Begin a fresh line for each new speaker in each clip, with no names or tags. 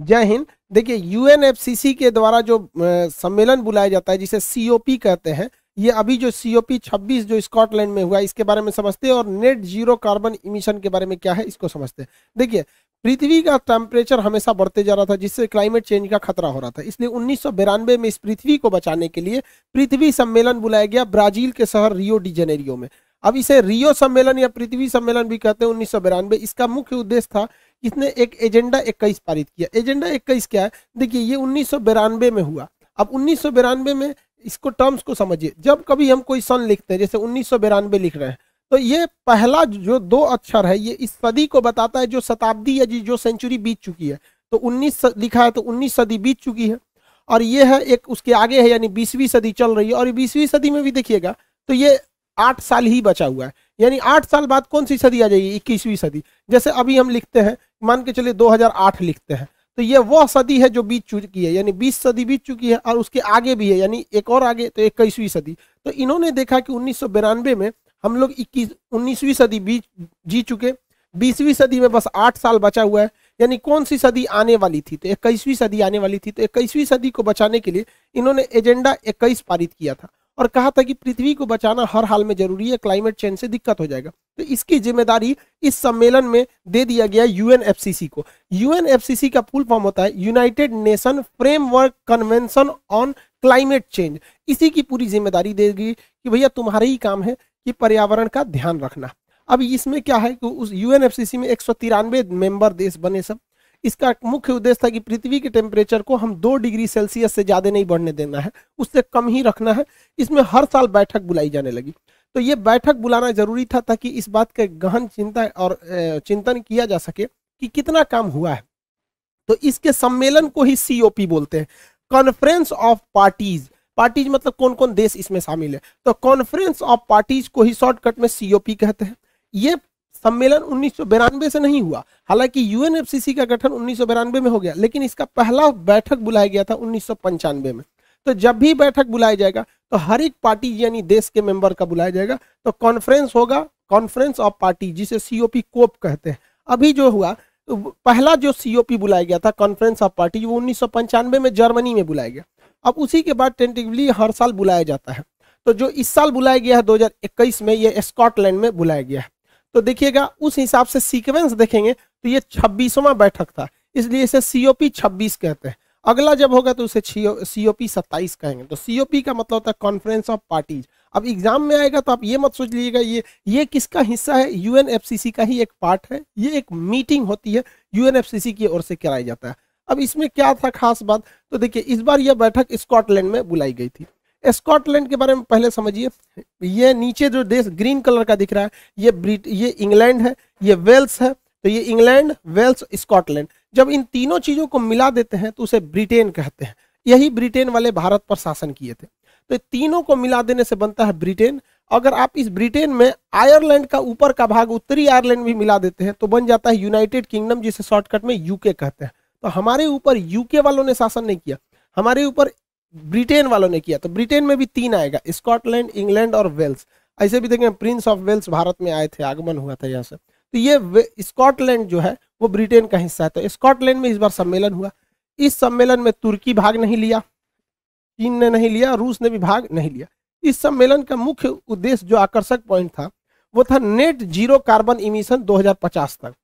जय हिंद देखिए यूएनएफसीसी के द्वारा जो सम्मेलन बुलाया जाता है जिसे सीओपी कहते हैं ये अभी जो सीओपी 26 जो स्कॉटलैंड में हुआ इसके बारे में समझते हैं और नेट जीरो कार्बन इमिशन के बारे में क्या है इसको समझते हैं देखिए पृथ्वी का टेम्परेचर हमेशा बढ़ते जा रहा था जिससे क्लाइमेट चेंज का खतरा हो रहा था इसलिए उन्नीस में इस पृथ्वी को बचाने के लिए पृथ्वी सम्मेलन बुलाया गया ब्राजील के शहर रियो डी जेनेरियो में अब इसे रियो सम्मेलन या पृथ्वी सम्मेलन भी कहते हैं उन्नीस इसका मुख्य उद्देश्य था इसने एक एजेंडा इक्कीस पारित किया एजेंडा इक्कीस क्या है देखिए ये उन्नीस में हुआ अब उन्नीस में इसको टर्म्स को समझिए जब कभी हम कोई सन लिखते हैं जैसे उन्नीस लिख रहे हैं तो ये पहला जो दो अक्षर है ये इस सदी को बताता है जो शताब्दी या जो सेंचुरी बीत चुकी है तो 19 लिखा है तो 19 सदी बीत चुकी है और ये है एक उसके आगे है यानी बीसवीं सदी चल रही है और बीसवीं सदी में भी देखिएगा तो ये आठ साल ही बचा हुआ है यानी आठ साल बाद कौन सी सदी आ जाएगी इक्कीसवीं सदी जैसे अभी हम लिखते हैं मान के चलिए 2008 लिखते हैं तो ये वह सदी है जो बीत चुकी है यानी बीस सदी बीत चुकी है और उसके आगे भी है यानी एक और आगे तो इक्कीसवीं सदी तो इन्होंने देखा कि उन्नीस में हम लोग इक्कीस उन्नीसवीं सदी बीत जी चुके बीसवीं सदी में बस आठ साल बचा हुआ है यानी कौन सी सदी आने वाली थी तो इक्कीसवीं सदी आने वाली थी तो इक्कीसवीं सदी को बचाने के लिए इन्होंने एजेंडा इक्कीस पारित किया था और कहा था कि पृथ्वी को बचाना हर हाल में जरूरी है क्लाइमेट चेंज से दिक्कत हो जाएगा तो इसकी जिम्मेदारी इस सम्मेलन में दे दिया गया यूएनएफसीसी को यूएनएफसीसी का फुल फॉर्म होता है united nation framework convention on climate change इसी की पूरी जिम्मेदारी देगी कि भैया तुम्हारे ही काम है कि पर्यावरण का ध्यान रखना अब इसमें क्या है कि उस यूएनएफसीसी में एक सौ तिरानवे मेंबर देश बने सब इसका मुख्य उद्देश्य था कि पृथ्वी के टेम्परेचर को हम दो डिग्री सेल्सियस से ज़्यादा नहीं बढ़ने देना है उससे कम ही रखना है इसमें हर साल बैठक बुलाई जाने लगी तो ये बैठक बुलाना जरूरी था ताकि इस बात का गहन चिंता और चिंतन किया जा सके कि कितना काम हुआ है तो इसके सम्मेलन को ही सीओपी बोलते हैं कॉन्फ्रेंस ऑफ पार्टीज पार्टीज मतलब कौन कौन देश इसमें शामिल है तो कॉन्फ्रेंस ऑफ पार्टीज को ही शॉर्टकट में सीओपी कहते हैं ये सम्मेलन उन्नीस से नहीं हुआ हालांकि यूएनएफसीसी का गठन उन्नीस में हो गया लेकिन इसका पहला बैठक बुलाया गया था उन्नीस में तो जब भी बैठक बुलाया जाएगा तो हर एक पार्टी यानी देश के मेंबर का बुलाया जाएगा तो कॉन्फ्रेंस होगा कॉन्फ्रेंस ऑफ पार्टी जिसे सीओपी कोप कहते हैं अभी जो हुआ तो पहला जो सीओपी बुलाया गया था कॉन्फ्रेंस ऑफ पार्टी वो उन्नीस में जर्मनी में बुलाया गया अब उसी के बाद टेंटिवली हर साल बुलाया जाता है तो जो इस साल बुलाया गया है दो में ये स्कॉटलैंड में बुलाया गया है तो देखिएगा उस हिसाब से सीक्वेंस देखेंगे तो ये छब्बीसवा बैठक था इसलिए इसे सीओपी छब्बीस कहते हैं अगला जब होगा तो उसे सीओपी सत्ताईस कहेंगे तो सीओपी का मतलब होता है कॉन्फ्रेंस ऑफ पार्टीज अब एग्जाम में आएगा तो आप ये मत सोच लीजिएगा ये ये किसका हिस्सा है यूएनएफसीसी का ही एक पार्ट है ये एक मीटिंग होती है यूएनएफसीसी की ओर से कराया जाता है अब इसमें क्या था खास बात तो देखिए इस बार यह बैठक स्कॉटलैंड में बुलाई गई थी स्कॉटलैंड के बारे में पहले समझिए ये नीचे जो देश ग्रीन कलर का दिख रहा है ये ब्रिट ये इंग्लैंड है ये वेल्स है तो ये इंग्लैंड वेल्स स्कॉटलैंड जब इन तीनों चीज़ों को मिला देते हैं तो उसे ब्रिटेन कहते हैं यही ब्रिटेन वाले भारत पर शासन किए थे तो तीनों को मिला देने से बनता है ब्रिटेन अगर आप इस ब्रिटेन में आयरलैंड का ऊपर का भाग उत्तरी आयरलैंड भी मिला देते हैं तो बन जाता है यूनाइटेड किंगडम जिसे शॉर्टकट में यूके कहते हैं तो हमारे ऊपर यूके वालों ने शासन नहीं किया हमारे ऊपर ब्रिटेन वालों ने किया तो ब्रिटेन में भी तीन आएगा स्कॉटलैंड इंग्लैंड और वेल्स ऐसे भी देखें प्रिंस ऑफ वेल्स भारत में आए थे आगमन हुआ था यहाँ से तो ये स्कॉटलैंड जो है वो ब्रिटेन का हिस्सा है तो स्कॉटलैंड में इस बार सम्मेलन हुआ इस सम्मेलन में तुर्की भाग नहीं लिया चीन ने नहीं लिया रूस ने भी भाग नहीं लिया इस सम्मेलन का मुख्य उद्देश्य जो आकर्षक पॉइंट था वो था नेट जीरो कार्बन इमिशन 2050 तक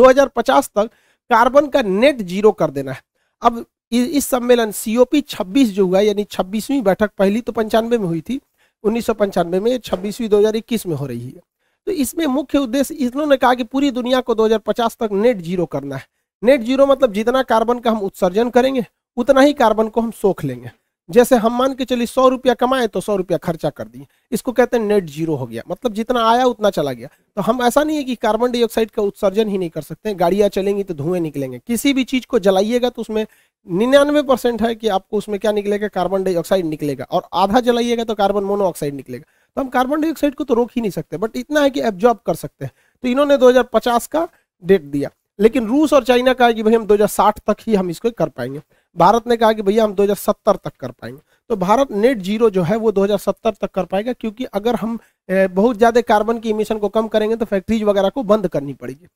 2050 तक कार्बन का नेट जीरो कर देना है अब इस सम्मेलन सीओपी छब्बीस जो हुआ यानी छब्बीसवीं बैठक पहली तो पंचानवे में हुई थी उन्नीस में छब्बीसवीं इक्कीस में हो रही है तो इसमें मुख्य उद्देश्य इन्होंने कहा कि पूरी दुनिया को 2050 तक नेट जीरो करना है नेट जीरो मतलब जितना कार्बन का हम उत्सर्जन करेंगे उतना ही कार्बन को हम सोख लेंगे जैसे हम मान के चलिए सौ रुपया कमाए तो सौ रुपया खर्चा कर दिए इसको कहते हैं नेट जीरो हो गया मतलब जितना आया उतना चला गया तो हम ऐसा नहीं है कि कार्बन डाइऑक्साइड का उत्सर्जन ही नहीं कर सकते गाड़ियां चलेंगी तो धुएं निकलेंगे किसी भी चीज को जलाइएगा तो उसमें निन्यानवे परसेंट है कि आपको उसमें क्या निकलेगा कार्बन डाइऑक्साइड निकलेगा और आधा जलाइएगा तो कार्बन मोनोऑक्साइड निकलेगा तो हम कार्बन डाइऑक्साइड को तो रोक ही नहीं सकते बट इतना है कि एब्जॉर्ब कर सकते हैं तो इन्होंने 2050 का डेट दिया लेकिन रूस और चाइना कहा कि भाई हम 2060 तक ही हम इसको कर पाएंगे भारत ने कहा कि भैया हम 2070 तक कर पाएंगे तो भारत नेट जीरो जो है वो 2070 तक कर पाएगा क्योंकि अगर हम बहुत ज़्यादा कार्बन की इमिशन को कम करेंगे तो फैक्ट्रीज वगैरह को बंद करनी पड़ेगी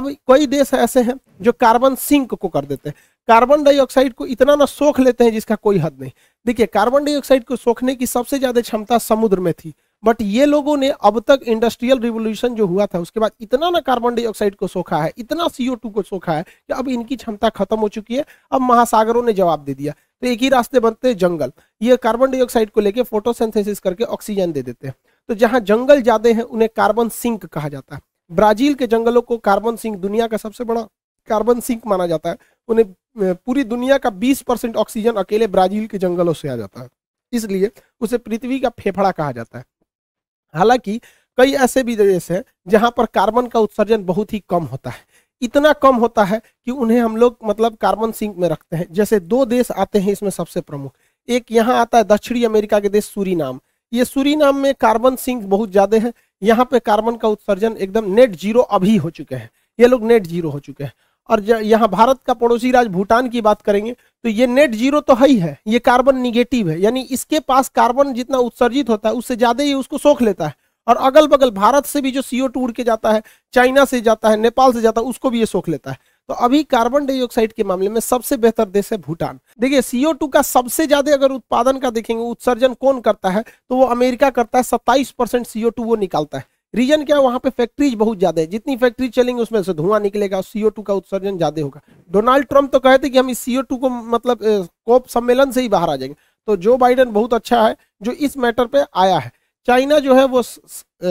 अब कई देश ऐसे हैं जो कार्बन सिंक को कर देते हैं कार्बन डाइऑक्साइड को इतना ना सोख लेते हैं जिसका कोई हद नहीं देखिए कार्बन डाइऑक्साइड को सोखने की सबसे ज़्यादा क्षमता समुद्र में थी बट ये लोगों ने अब तक इंडस्ट्रियल रिवोल्यूशन जो हुआ था उसके बाद इतना ना कार्बन डाइऑक्साइड को सोखा है इतना सीओ को सोखा है कि अब इनकी क्षमता खत्म हो चुकी है अब महासागरों ने जवाब दे दिया तो एक ही रास्ते बनते हैं जंगल ये कार्बन डाइऑक्साइड को लेके फोटोसेंथेसिस करके ऑक्सीजन दे देते हैं तो जहां जंगल ज्यादा है उन्हें कार्बन सिंक कहा जाता है ब्राजील के जंगलों को कार्बन सिंक दुनिया का सबसे बड़ा कार्बन सिंक माना जाता है उन्हें पूरी दुनिया का 20 परसेंट ऑक्सीजन अकेले ब्राजील के जंगलों से आ जाता है इसलिए उसे पृथ्वी का फेफड़ा कहा जाता है हालांकि कई ऐसे भी देश हैं जहां पर कार्बन का उत्सर्जन बहुत ही कम होता है इतना कम होता है कि उन्हें हम लोग मतलब कार्बन सिंक में रखते हैं जैसे दो देश आते हैं इसमें सबसे प्रमुख एक यहाँ आता है दक्षिणी अमेरिका के देश सूरीनाम ये सूरीनाम में कार्बन सिंक बहुत ज्यादा है यहाँ पे कार्बन का उत्सर्जन एकदम नेट जीरो अभी हो चुके हैं ये लोग नेट जीरो हो चुके हैं और यहाँ भारत का पड़ोसी राज भूटान की बात करेंगे तो ये नेट जीरो तो है ही है ये कार्बन निगेटिव है यानी इसके पास कार्बन जितना उत्सर्जित होता है उससे ज्यादा ही उसको सोख लेता है और अगल बगल भारत से भी जो सीओ टू उड़ के जाता है चाइना से जाता है नेपाल से जाता है उसको भी ये सोख लेता है तो अभी कार्बन डाइऑक्साइड के मामले में सबसे बेहतर देश है भूटान देखिए सीओ टू का सबसे ज्यादा अगर उत्पादन का देखेंगे उत्सर्जन कौन करता है तो वो अमेरिका करता है सत्ताईस परसेंट सीओ टू वो निकालता है रीजन क्या है वहाँ पे फैक्ट्रीज बहुत ज्यादा है जितनी फैक्ट्री चलेंगे उसमें से धुआं निकलेगा सीओ टू का उत्सर्जन ज्यादा होगा डोनाल्ड ट्रंप तो कहे थे कि हम इस सीओ टू को मतलब कोप सम्मेलन से ही बाहर आ जाएंगे तो जो बाइडन बहुत अच्छा है जो इस मैटर पे आया है चाइना जो है वो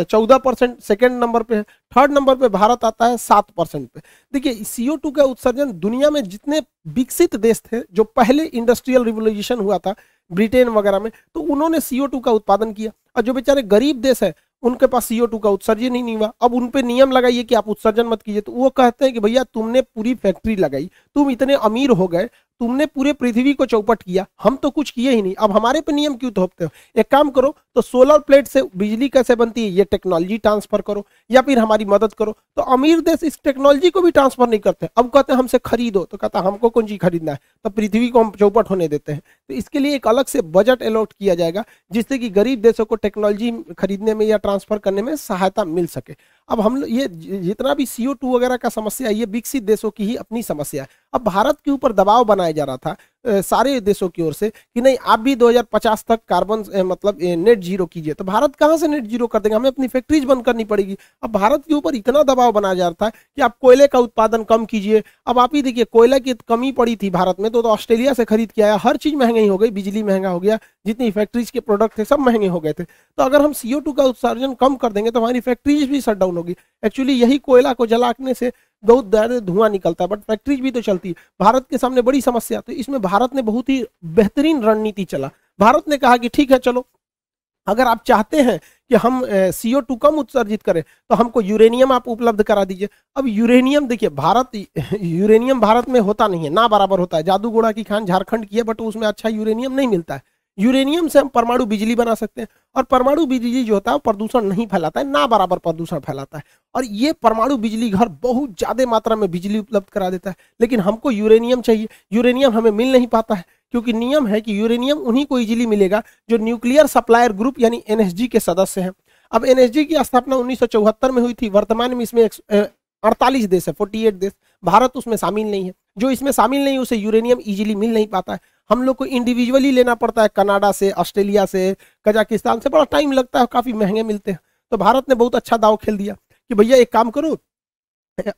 चौदह परसेंट सेकेंड नंबर पे है थर्ड नंबर पे भारत आता है सात परसेंट पे देखिए सीओ टू का उत्सर्जन दुनिया में जितने विकसित देश थे जो पहले इंडस्ट्रियल रिवोल्यूशन हुआ था ब्रिटेन वगैरह में तो उन्होंने सीओ टू का उत्पादन किया और जो बेचारे गरीब देश है उनके पास सीओ टू का उत्सर्जन ही नहीं हुआ अब उन पर नियम लगाइए कि आप उत्सर्जन मत कीजिए तो वो कहते हैं कि भैया तुमने पूरी फैक्ट्री लगाई तुम इतने अमीर हो गए तुमने पूरे पृथ्वी को चौपट किया हम तो कुछ किए ही नहीं अब हमारे पे नियम क्यों थोपते हो एक काम करो तो सोलर प्लेट से बिजली कैसे बनती है ये टेक्नोलॉजी ट्रांसफर करो या फिर हमारी मदद करो तो अमीर देश इस टेक्नोलॉजी को भी ट्रांसफर नहीं करते अब कहते हैं हमसे खरीदो तो कहता हमको कौन चीज खरीदना है तो पृथ्वी को हम चौपट होने देते हैं तो इसके लिए एक अलग से बजट अलॉट किया जाएगा जिससे कि गरीब देशों को टेक्नोलॉजी खरीदने में या ट्रांसफर करने में सहायता मिल सके अब हम ये जितना भी सीओ टू वगैरह का समस्या है ये विकसित देशों की ही अपनी समस्या है अब भारत के ऊपर दबाव बनाया जा रहा था सारे देशों की ओर से कि नहीं आप भी 2050 तक कार्बन मतलब नेट जीरो कीजिए तो भारत कहाँ से नेट जीरो कर देंगे हमें अपनी फैक्ट्रीज बंद करनी पड़ेगी अब भारत के ऊपर इतना दबाव बनाया जा रहा है कि आप कोयले का उत्पादन कम कीजिए अब आप ही देखिए कोयला की कमी पड़ी थी भारत में तो, तो ऑस्ट्रेलिया से खरीद के आया हर चीज़ महंगाई हो गई बिजली महंगा हो गया जितनी फैक्ट्रीज के प्रोडक्ट थे सब महंगे हो गए थे तो अगर हम सी का उत्सर्जन कम कर देंगे तो हमारी फैक्ट्रीज भी शट डाउन होगी एक्चुअली यही कोयला को जलाने से बहुत ज्यादा धुआं निकलता है बट फैक्ट्रीज भी तो चलती है भारत के सामने बड़ी समस्या तो इसमें भारत ने बहुत ही बेहतरीन रणनीति चला भारत ने कहा कि ठीक है चलो अगर आप चाहते हैं कि हम सीओ टू कम उत्सर्जित करें तो हमको यूरेनियम आप उपलब्ध करा दीजिए अब यूरेनियम देखिए भारत यूरेनियम भारत में होता नहीं है ना बराबर होता है जादू घोड़ा की खान झारखंड की है बट उसमें अच्छा यूरेनियम नहीं मिलता है यूरेनियम से हम परमाणु बिजली बना सकते हैं और परमाणु बिजली जो होता है प्रदूषण नहीं फैलाता है ना बराबर प्रदूषण फैलाता है और ये परमाणु बिजली घर बहुत ज़्यादा मात्रा में बिजली उपलब्ध करा देता है लेकिन हमको यूरेनियम चाहिए यूरेनियम हमें मिल नहीं पाता है क्योंकि नियम है कि यूरेनियम उन्हीं को इजिली मिलेगा जो न्यूक्लियर सप्लायर ग्रुप यानी एनएसजी के सदस्य हैं अब एनएसजी की स्थापना उन्नीस में हुई थी वर्तमान में इसमें अड़तालीस देश है फोर्टी एट देश भारत उसमें शामिल नहीं है जो इसमें शामिल नहीं उसे यूरेनियम इजीली मिल नहीं पाता है हम लोग को इंडिविजुअली लेना पड़ता है कनाडा से ऑस्ट्रेलिया से कजाकिस्तान से बड़ा टाइम लगता है काफ़ी महंगे मिलते हैं तो भारत ने बहुत अच्छा दाव खेल दिया कि भैया एक काम करो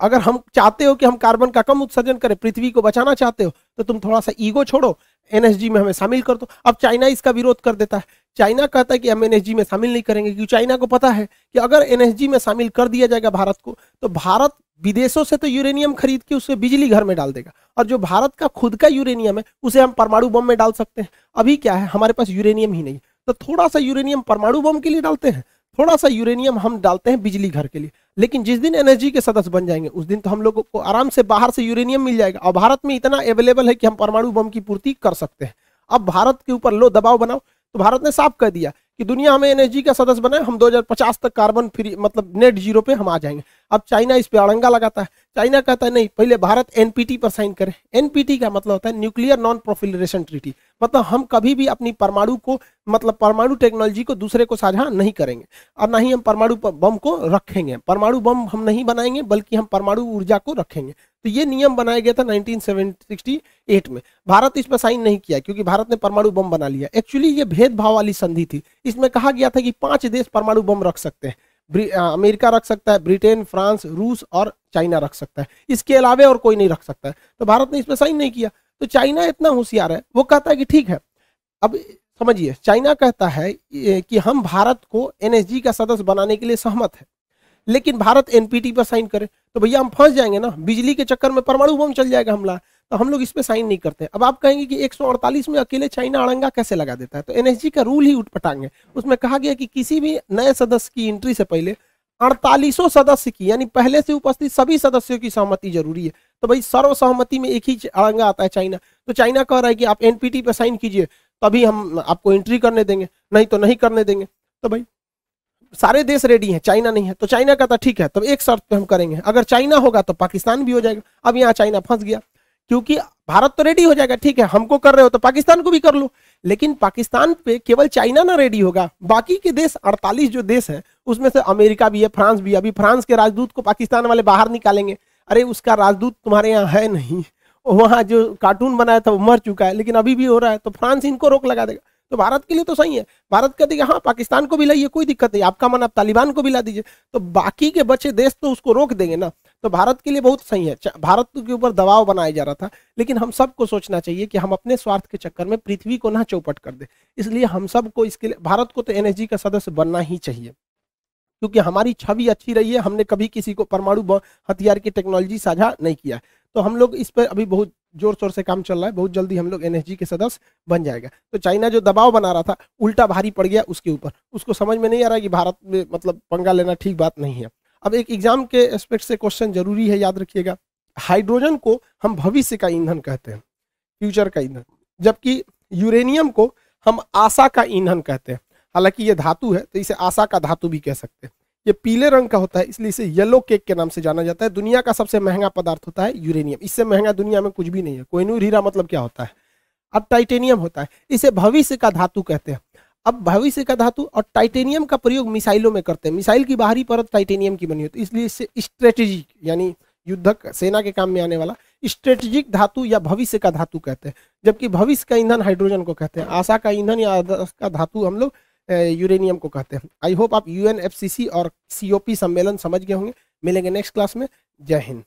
अगर हम चाहते हो कि हम कार्बन का कम उत्सर्जन करें पृथ्वी को बचाना चाहते हो तो तुम थोड़ा सा ईगो छोड़ो एनएसजी में हमें शामिल कर दो अब चाइना इसका विरोध कर देता है चाइना कहता है कि हम एनएसजी में शामिल नहीं करेंगे क्योंकि चाइना को पता है कि अगर एनएसजी में शामिल कर दिया जाएगा भारत को तो भारत विदेशों से तो यूरेनियम खरीद के उसे बिजली घर में डाल देगा और जो भारत का खुद का यूरेनियम है उसे हम परमाणु बम में डाल सकते हैं अभी क्या है हमारे पास यूरेनियम ही नहीं तो थोड़ा सा यूरेनियम परमाणु बम के लिए डालते हैं थोड़ा सा यूरेनियम हम डालते हैं बिजली घर के लिए लेकिन जिस दिन एनर्जी के सदस्य बन जाएंगे उस दिन तो हम लोगों को आराम से बाहर से यूरेनियम मिल जाएगा और भारत में इतना अवेलेबल है कि हम परमाणु बम की पूर्ति कर सकते हैं अब भारत के ऊपर लो दबाव बनाओ तो भारत ने साफ कह दिया कि दुनिया हमें एनर्जी का सदस्य बनाए हम 2050 तक कार्बन फ्री मतलब नेट जीरो पे हम आ जाएंगे अब चाइना इस पे अड़ंगा लगाता है चाइना कहता है नहीं पहले भारत एनपीटी पर साइन करे एनपीटी का मतलब होता है न्यूक्लियर नॉन प्रोफिलरेशन ट्रीटी मतलब हम कभी भी अपनी परमाणु को मतलब परमाणु टेक्नोलॉजी को दूसरे को साझा नहीं करेंगे और ना ही हम परमाणु बम को रखेंगे परमाणु बम हम नहीं बनाएंगे बल्कि हम परमाणु ऊर्जा को रखेंगे तो ये नियम बनाया गया था 1968 में भारत इस पर साइन नहीं किया क्योंकि भारत ने परमाणु बम बना लिया एक्चुअली ये भेदभाव वाली संधि थी इसमें कहा गया था कि पांच देश परमाणु बम रख सकते हैं अमेरिका रख सकता है ब्रिटेन फ्रांस रूस और चाइना रख सकता है इसके अलावा और कोई नहीं रख सकता है तो भारत ने इस पर साइन नहीं किया तो चाइना इतना होशियार है वो कहता है कि ठीक है अब समझिए चाइना कहता है कि हम भारत को एनएसजी का सदस्य बनाने के लिए सहमत है लेकिन भारत एनपीटी पर साइन करे तो भैया हम फंस जाएंगे ना बिजली के चक्कर में परमाणु बम चल जाएगा हमला तो हम लोग इस पर साइन नहीं करते अब आप कहेंगे कि 148 में अकेले चाइना अड़ंगा कैसे लगा देता है तो एनएसजी का रूल ही उठपटांगे उसमें कहा गया कि किसी भी नए सदस्य की एंट्री से पहले अड़तालीसों सदस्य की यानी पहले से उपस्थित सभी सदस्यों की सहमति जरूरी है तो भाई सर्वसहमति में एक ही अड़ंगा आता है चाइना तो चाइना कह रहा है कि आप एनपीटी पर साइन कीजिए तभी हम आपको एंट्री करने देंगे नहीं तो नहीं करने देंगे तो भाई सारे देश रेडी हैं चाइना नहीं है तो चाइना का तो ठीक है तब तो एक शर्त पे हम करेंगे अगर चाइना होगा तो पाकिस्तान भी हो जाएगा अब यहाँ चाइना फंस गया क्योंकि भारत तो रेडी हो जाएगा ठीक है हमको कर रहे हो तो पाकिस्तान को भी कर लो लेकिन पाकिस्तान पे केवल चाइना ना रेडी होगा बाकी के देश 48 जो देश है उसमें से अमेरिका भी है फ्रांस भी है अभी फ्रांस के राजदूत को पाकिस्तान वाले बाहर निकालेंगे अरे उसका राजदूत तुम्हारे यहाँ है नहीं वहाँ जो कार्टून बनाया था वो मर चुका है लेकिन अभी भी हो रहा है तो फ्रांस इनको रोक लगा देगा तो भारत के लिए तो सही है भारत का देगा हाँ पाकिस्तान को भी लाइए कोई दिक्कत नहीं आपका मन आप तालिबान को भी ला दीजिए तो बाकी के बचे देश तो उसको रोक देंगे ना तो भारत के लिए बहुत सही है भारत के ऊपर दबाव बनाया जा रहा था लेकिन हम सबको सोचना चाहिए कि हम अपने स्वार्थ के चक्कर में पृथ्वी को ना चौपट कर दे इसलिए हम सबको इसके लिए भारत को तो एन का सदस्य बनना ही चाहिए क्योंकि हमारी छवि अच्छी रही है हमने कभी किसी को परमाणु हथियार की टेक्नोलॉजी साझा नहीं किया तो हम लोग इस पर अभी बहुत जोर शोर से काम चल रहा है बहुत जल्दी हम लोग एनएसजी के सदस्य बन जाएगा तो चाइना जो दबाव बना रहा था उल्टा भारी पड़ गया उसके ऊपर उसको समझ में नहीं आ रहा कि भारत में मतलब पंगा लेना ठीक बात नहीं है अब एक एग्जाम के एस्पेक्ट से क्वेश्चन जरूरी है याद रखिएगा हाइड्रोजन को हम भविष्य का ईंधन कहते हैं फ्यूचर का ईंधन जबकि यूरेनियम को हम आशा का ईंधन कहते हैं हालांकि ये धातु है तो इसे आशा का धातु भी कह सकते हैं ये पीले रंग का होता है इसलिए इसे येलो केक के नाम से जाना जाता है दुनिया का सबसे महंगा पदार्थ होता है यूरेनियम इससे महंगा दुनिया में कुछ भी नहीं है कोइनूर हीरा मतलब क्या होता है अब टाइटेनियम होता है इसे भविष्य का धातु कहते हैं अब भविष्य का धातु और टाइटेनियम का प्रयोग मिसाइलों में करते हैं मिसाइल की बाहरी परत टाइटेनियम की बनी होती है इसलिए इससे स्ट्रेटेजिक यानी युद्धक सेना के काम में आने वाला स्ट्रेटेजिक धातु या भविष्य का धातु कहते हैं जबकि भविष्य का ईंधन हाइड्रोजन को कहते हैं आशा का ईंधन या का धातु हम लोग यूरेनियम को कहते हैं आई होप आप यू और सी सम्मेलन समझ गए होंगे मिलेंगे नेक्स्ट क्लास में जय हिंद